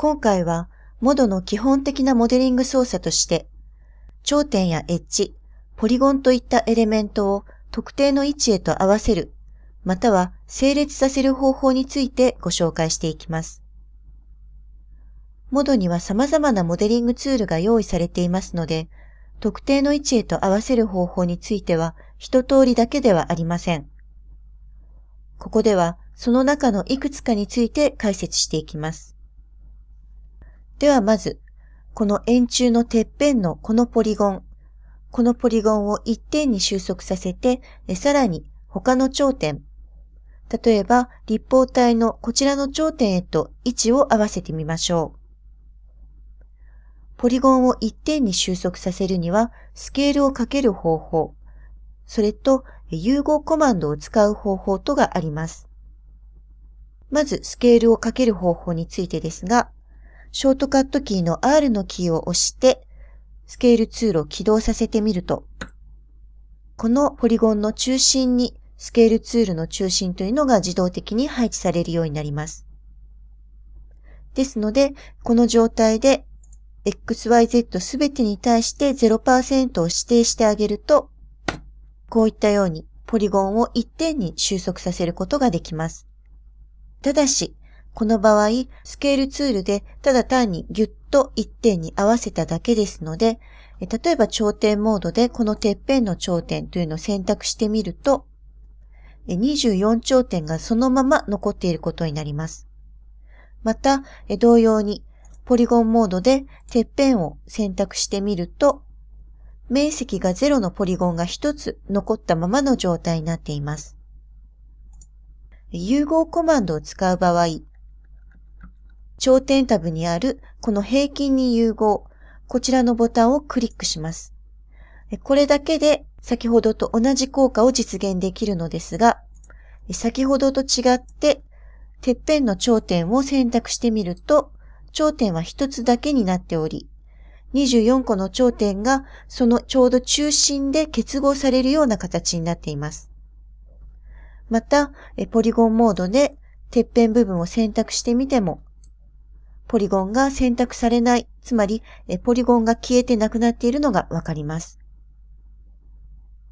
今回は、モドの基本的なモデリング操作として、頂点やエッジ、ポリゴンといったエレメントを特定の位置へと合わせる、または整列させる方法についてご紹介していきます。モドには様々なモデリングツールが用意されていますので、特定の位置へと合わせる方法については一通りだけではありません。ここではその中のいくつかについて解説していきます。ではまず、この円柱のてっぺんのこのポリゴン。このポリゴンを一点に収束させて、さらに他の頂点。例えば、立方体のこちらの頂点へと位置を合わせてみましょう。ポリゴンを一点に収束させるには、スケールをかける方法、それと融合コマンドを使う方法とがあります。まず、スケールをかける方法についてですが、ショートカットキーの R のキーを押して、スケールツールを起動させてみると、このポリゴンの中心に、スケールツールの中心というのが自動的に配置されるようになります。ですので、この状態で XYZ すべてに対して0%を指定してあげると、こういったようにポリゴンを一点に収束させることができます。ただし、この場合、スケールツールでただ単にギュッと1点に合わせただけですので、例えば頂点モードでこのてっぺんの頂点というのを選択してみると、24頂点がそのまま残っていることになります。また、同様にポリゴンモードでてっぺんを選択してみると、面積が0のポリゴンが1つ残ったままの状態になっています。融合コマンドを使う場合、頂点タブにあるこの平均に融合、こちらのボタンをクリックします。これだけで先ほどと同じ効果を実現できるのですが、先ほどと違って、てっぺんの頂点を選択してみると、頂点は1つだけになっており、24個の頂点がそのちょうど中心で結合されるような形になっています。また、ポリゴンモードでてっぺん部分を選択してみても、ポリゴンが選択されない、つまりポリゴンが消えてなくなっているのがわかります。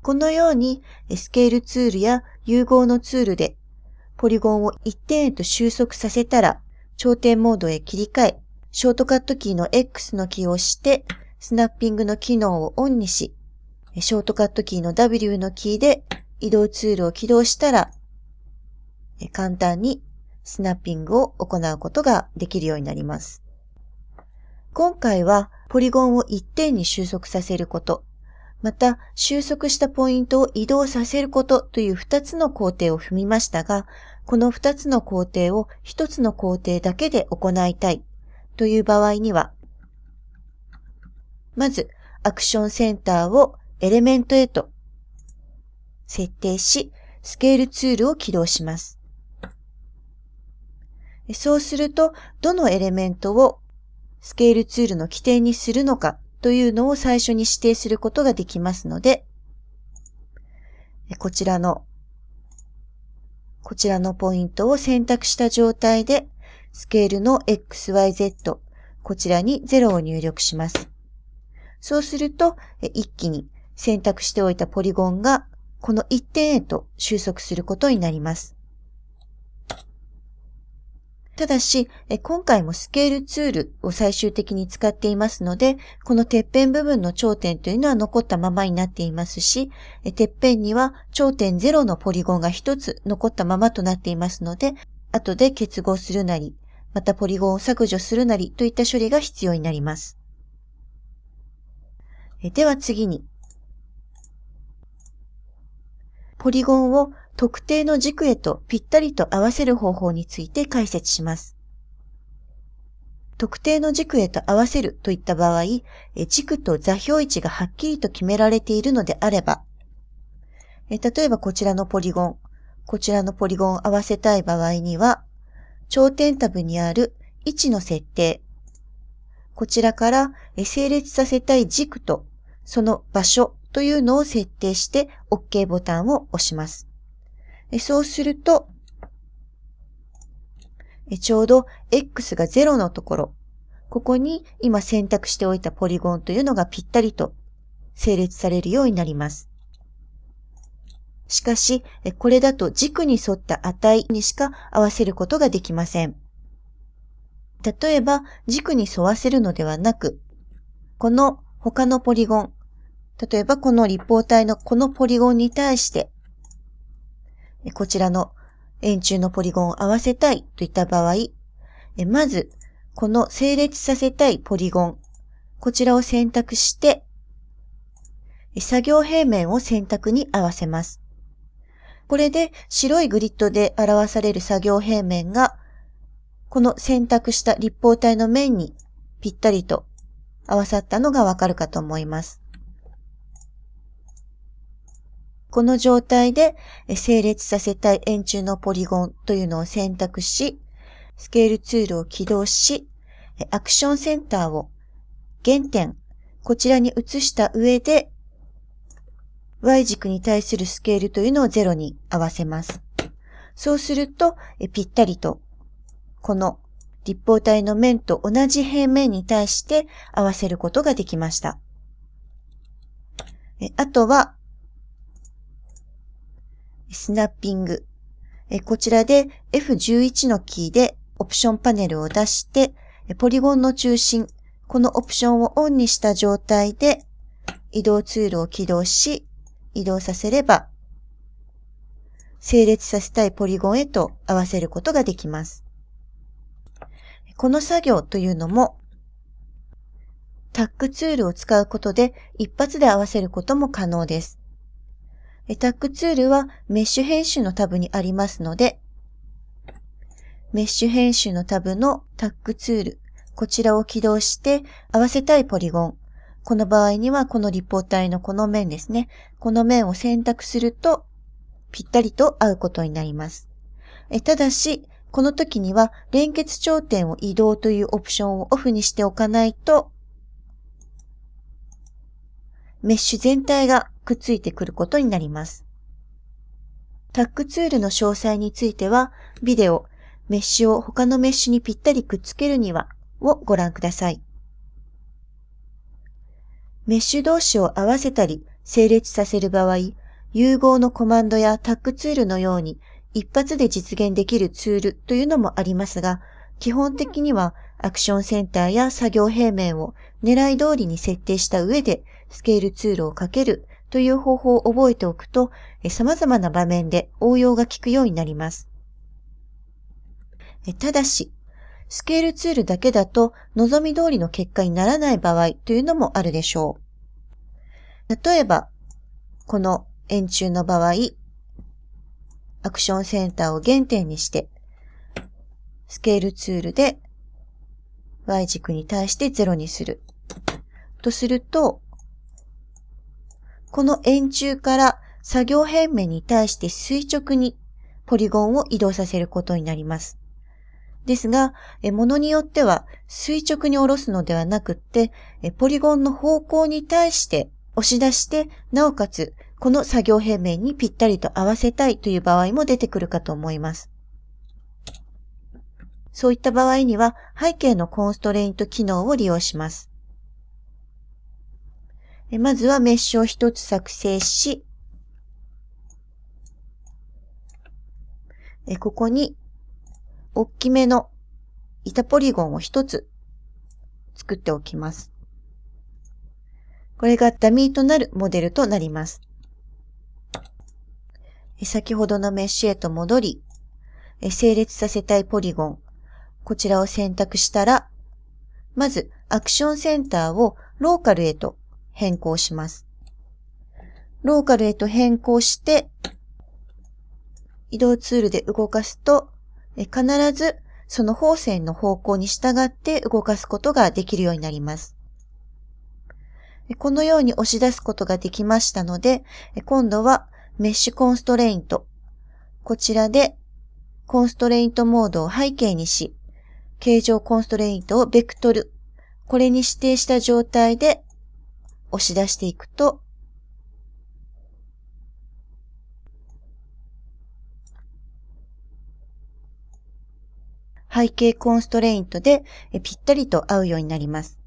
このようにスケールツールや融合のツールでポリゴンを一点へと収束させたら頂点モードへ切り替え、ショートカットキーの X のキーを押して、スナッピングの機能をオンにし、ショートカットキーの W のキーで移動ツールを起動したら、簡単にスナッピングを行うことができるようになります。今回はポリゴンを一点に収束させること、また収束したポイントを移動させることという2つの工程を踏みましたが、この2つの工程を1つの工程だけで行いたいという場合には、まずアクションセンターをエレメントへと設定し、スケールツールを起動します。そうすると、どのエレメントをスケールツールの規定にするのかというのを最初に指定することができますので、こちらの、こちらのポイントを選択した状態で、スケールの XYZ、こちらに0を入力します。そうすると、一気に選択しておいたポリゴンが、この一点へと収束することになります。ただし、今回もスケールツールを最終的に使っていますので、このてっぺん部分の頂点というのは残ったままになっていますし、てっぺんには頂点0のポリゴンが1つ残ったままとなっていますので、後で結合するなり、またポリゴンを削除するなりといった処理が必要になります。では次に、ポリゴンを特定の軸へとぴったりと合わせる方法について解説します。特定の軸へと合わせるといった場合、軸と座標位置がはっきりと決められているのであれば、例えばこちらのポリゴン、こちらのポリゴンを合わせたい場合には、頂点タブにある位置の設定、こちらから整列させたい軸とその場所というのを設定して OK ボタンを押します。そうすると、ちょうど X が0のところ、ここに今選択しておいたポリゴンというのがぴったりと整列されるようになります。しかし、これだと軸に沿った値にしか合わせることができません。例えば、軸に沿わせるのではなく、この他のポリゴン、例えばこの立方体のこのポリゴンに対して、こちらの円柱のポリゴンを合わせたいといった場合、まず、この整列させたいポリゴン、こちらを選択して、作業平面を選択に合わせます。これで白いグリッドで表される作業平面が、この選択した立方体の面にぴったりと合わさったのがわかるかと思います。この状態で整列させたい円柱のポリゴンというのを選択し、スケールツールを起動し、アクションセンターを原点、こちらに移した上で、Y 軸に対するスケールというのを0に合わせます。そうすると、ぴったりと、この立方体の面と同じ平面に対して合わせることができました。あとは、スナッピング。こちらで F11 のキーでオプションパネルを出して、ポリゴンの中心、このオプションをオンにした状態で移動ツールを起動し、移動させれば、整列させたいポリゴンへと合わせることができます。この作業というのも、タックツールを使うことで一発で合わせることも可能です。タックツールはメッシュ編集のタブにありますので、メッシュ編集のタブのタックツール、こちらを起動して合わせたいポリゴン。この場合にはこの立方体のこの面ですね。この面を選択するとぴったりと合うことになります。えただし、この時には連結頂点を移動というオプションをオフにしておかないと、メッシュ全体がくっついてくることになります。タックツールの詳細については、ビデオ、メッシュを他のメッシュにぴったりくっつけるにはをご覧ください。メッシュ同士を合わせたり整列させる場合、融合のコマンドやタックツールのように一発で実現できるツールというのもありますが、基本的にはアクションセンターや作業平面を狙い通りに設定した上でスケールツールをかけるという方法を覚えておくと、様々な場面で応用が効くようになります。ただし、スケールツールだけだと望み通りの結果にならない場合というのもあるでしょう。例えば、この円柱の場合、アクションセンターを原点にして、スケールツールで Y 軸に対して0にする。とすると、この円柱から作業平面に対して垂直にポリゴンを移動させることになります。ですが、ものによっては垂直に下ろすのではなくって、ポリゴンの方向に対して押し出して、なおかつこの作業平面にぴったりと合わせたいという場合も出てくるかと思います。そういった場合には背景のコンストレイント機能を利用します。まずはメッシュを一つ作成し、ここに、大きめの板ポリゴンを一つ作っておきます。これがダミーとなるモデルとなります。先ほどのメッシュへと戻り、整列させたいポリゴン、こちらを選択したら、まずアクションセンターをローカルへと変更します。ローカルへと変更して、移動ツールで動かすと、必ずその方線の方向に従って動かすことができるようになります。このように押し出すことができましたので、今度はメッシュコンストレイント。こちらでコンストレイントモードを背景にし、形状コンストレイントをベクトル。これに指定した状態で押し出していくと、背景コンストレイントでぴったりと合うようになります。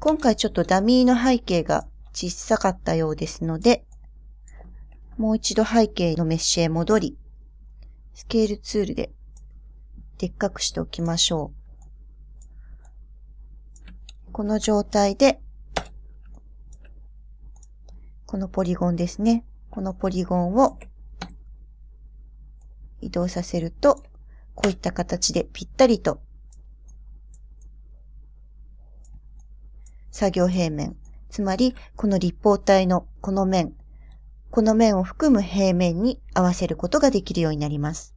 今回ちょっとダミーの背景が小さかったようですので、もう一度背景のメッシュへ戻り、スケールツールででっかくしておきましょう。この状態でこのポリゴンですね。このポリゴンを移動させると、こういった形でぴったりと作業平面、つまりこの立方体のこの面、この面を含む平面に合わせることができるようになります。